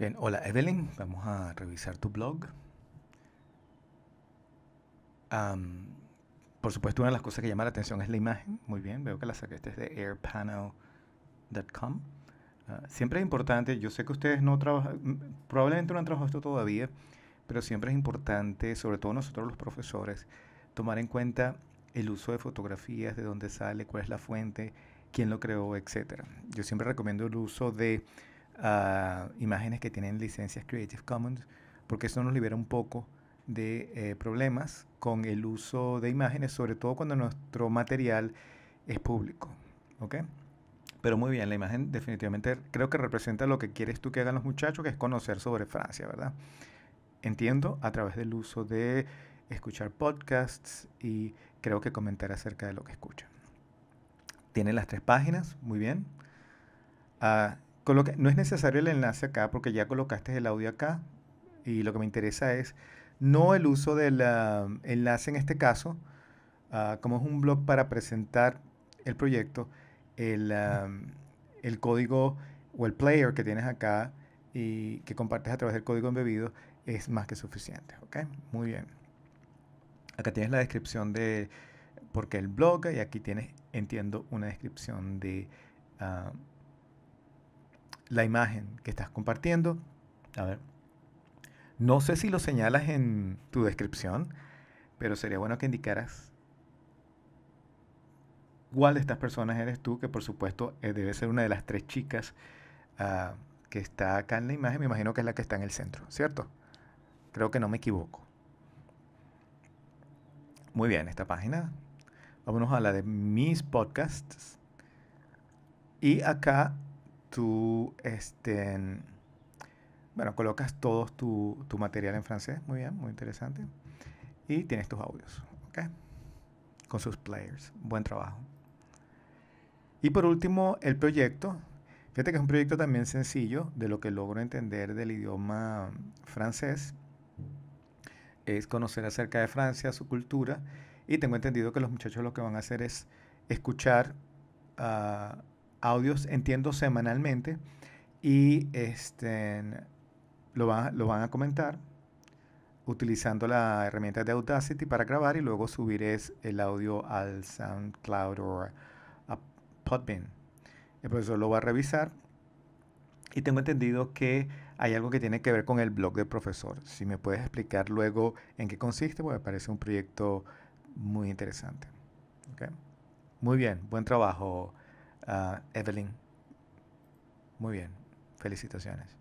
Bien, hola Evelyn, vamos a revisar tu blog. por supuesto, una de las cosas que llama la atención es la imagen. Muy bien, veo que la sacaste de airpanel.com. Ah, siempre es importante, yo sé que ustedes no trabajan, mm, probablemente no han trabajado esto todavía, pero siempre es importante, sobre todo nosotros los profesores, tomar en cuenta el uso de fotografías, de dónde sale, cuál es la fuente, quién lo creó, etc. Yo siempre recomiendo el uso de imágenes que tienen licencias Creative Commons, porque eso nos libera un poco de eh, problemas con el uso de imágenes, sobre todo cuando nuestro material es público. ¿ok? Pero muy bien, la imagen definitivamente creo que representa lo que quieres tú que hagan los muchachos, que es conocer sobre Francia, ¿verdad? Entiendo a través del uso de escuchar podcasts y creo que comentar acerca de lo que escuchan. Tiene las tres páginas, muy bien. Ah, no es necesario el enlace acá porque ya colocaste el audio acá y lo que me interesa es no el uso del enlace en este caso, ah, como es un blog para presentar el proyecto, el, código o el player que tienes acá y que compartes a través del código embebido es más que suficiente. Muy bien. Acá tienes la descripción de por qué el blog y aquí tienes, entiendo, una descripción de ah, la imagen que estás compartiendo. A ver, no sé si lo señalas en tu descripción, pero sería bueno que indicaras cuál de estas personas eres tú, que por supuesto eh, debe ser una de las tres chicas ah, que está acá en la imagen, me imagino que es la que está en el centro, ¿cierto? Creo que no me equivoco. Muy bien, esta página. Vámonos a la de mis podcasts. Y acá tú, este, bueno, colocas todo tu, material en francés, muy bien, muy interesante, y tienes tus audios, ¿ok? Con sus players, buen trabajo. Y por último, el proyecto. Fíjate que es un proyecto también sencillo, de lo que logro entender del idioma francés, es conocer acerca de Francia, su cultura, y tengo entendido que los muchachos lo que van a hacer es escuchar ah, audios, entiendo, semanalmente. Y este, lo, lo van a comentar utilizando la herramienta de Audacity para grabar y luego subir el audio al SoundCloud o a Podbean. El profesor lo va a revisar y tengo entendido que hay algo que tiene que ver con el blog del profesor. Si me puedes explicar luego en qué consiste, pues me parece un proyecto muy interesante. Muy bien, buen trabajo, Ah, Evelyn. Muy bien, felicitaciones.